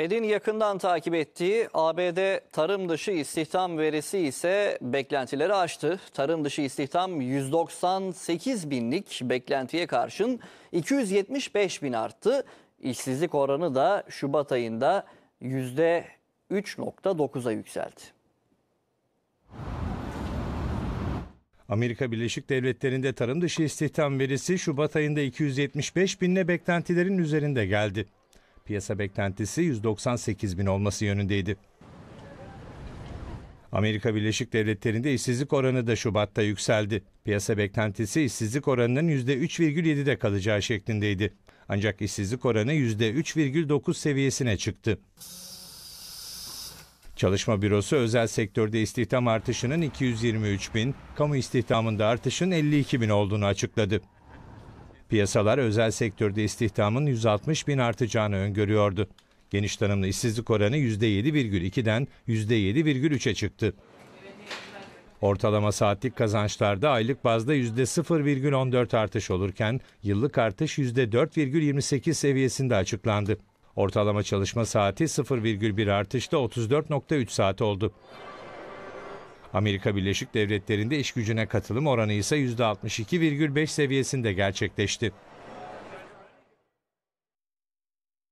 Fed'in yakından takip ettiği ABD tarım dışı istihdam verisi ise beklentileri aştı. Tarım dışı istihdam 198 binlik beklentiye karşın 275 bin arttı. İşsizlik oranı da Şubat ayında %3.9'a yükseldi. Amerika Birleşik Devletleri'nde tarım dışı istihdam verisi Şubat ayında 275 binle beklentilerin üzerinde geldi. Piyasa beklentisi 198 bin olması yönündeydi. Amerika Birleşik Devletleri'nde işsizlik oranı da Şubat'ta yükseldi. Piyasa beklentisi işsizlik oranının %3,7'de kalacağı şeklindeydi. Ancak işsizlik oranı %3,9 seviyesine çıktı. Çalışma Bürosu özel sektörde istihdam artışının 223 bin, kamu istihdamında artışın 52 bin olduğunu açıkladı. Piyasalar özel sektörde istihdamın 160 bin artacağını öngörüyordu. Geniş tanımlı işsizlik oranı %7,2'den %7,3'e çıktı. Ortalama saatlik kazançlarda aylık bazda %0,14 artış olurken yıllık artış %4,28 seviyesinde açıklandı. Ortalama çalışma saati 0,1 artışta 34,3 saat oldu. Amerika Birleşik Devletleri'nde iş gücüne katılım oranı ise %62,5 seviyesinde gerçekleşti.